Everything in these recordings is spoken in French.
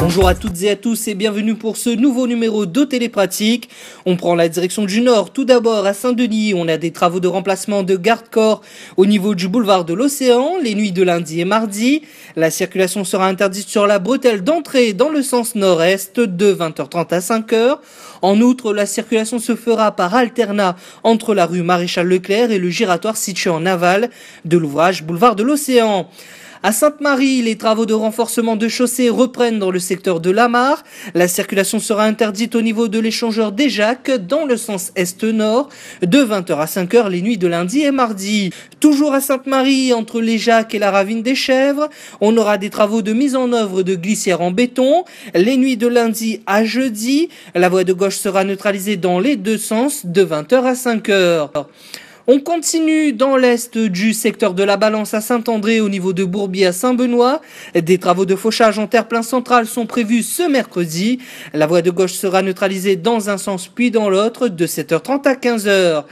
Bonjour à toutes et à tous et bienvenue pour ce nouveau numéro de Télépratique. On prend la direction du nord. Tout d'abord à Saint-Denis, on a des travaux de remplacement de garde-corps au niveau du boulevard de l'Océan les nuits de lundi et mardi. La circulation sera interdite sur la bretelle d'entrée dans le sens nord-est de 20h30 à 5h. En outre, la circulation se fera par alternat entre la rue Maréchal Leclerc et le giratoire situé en aval de l'ouvrage boulevard de l'Océan. À Sainte-Marie, les travaux de renforcement de chaussée reprennent dans le secteur de Lamar. La circulation sera interdite au niveau de l'échangeur des Jacques dans le sens est-nord de 20h à 5h les nuits de lundi et mardi. Toujours à Sainte-Marie, entre les Jacques et la ravine des Chèvres, on aura des travaux de mise en œuvre de glissières en béton. Les nuits de lundi à jeudi, la voie de gauche sera neutralisée dans les deux sens de 20h à 5h. On continue dans l'est du secteur de la Balance à Saint-André au niveau de Bourbier à Saint-Benoît. Des travaux de fauchage en terre plein centrale sont prévus ce mercredi. La voie de gauche sera neutralisée dans un sens puis dans l'autre de 7h30 à 15h.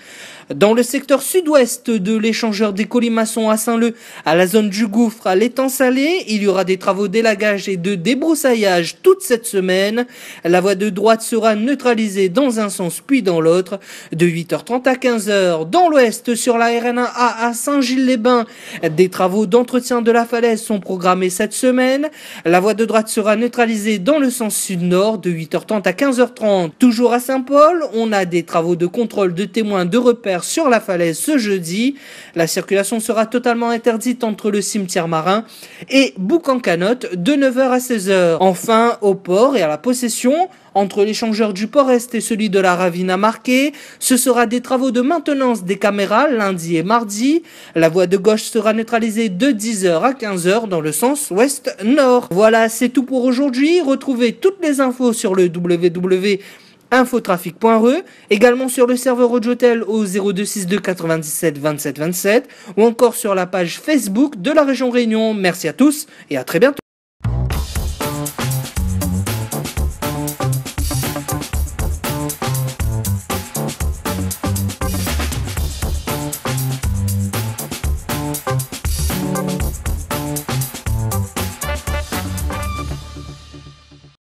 Dans le secteur sud-ouest de l'échangeur des Colimaçons à Saint-Leu, à la zone du gouffre, à l'étang salé, il y aura des travaux d'élagage et de débroussaillage toute cette semaine. La voie de droite sera neutralisée dans un sens puis dans l'autre, de 8h30 à 15h. Dans l'ouest, sur la RN1A à Saint-Gilles-les-Bains, des travaux d'entretien de la falaise sont programmés cette semaine. La voie de droite sera neutralisée dans le sens sud-nord, de 8h30 à 15h30. Toujours à Saint-Paul, on a des travaux de contrôle de témoins de repères sur la falaise ce jeudi. La circulation sera totalement interdite entre le cimetière marin et Canot de 9h à 16h. Enfin, au port et à la possession, entre l'échangeur du port Est et celui de la Ravine à Marquée. Ce sera des travaux de maintenance des caméras lundi et mardi. La voie de gauche sera neutralisée de 10h à 15h dans le sens ouest-nord. Voilà, c'est tout pour aujourd'hui. Retrouvez toutes les infos sur le www infotrafic.re, également sur le serveur Rojotel au 0262 97 27 27 ou encore sur la page Facebook de la région Réunion. Merci à tous et à très bientôt.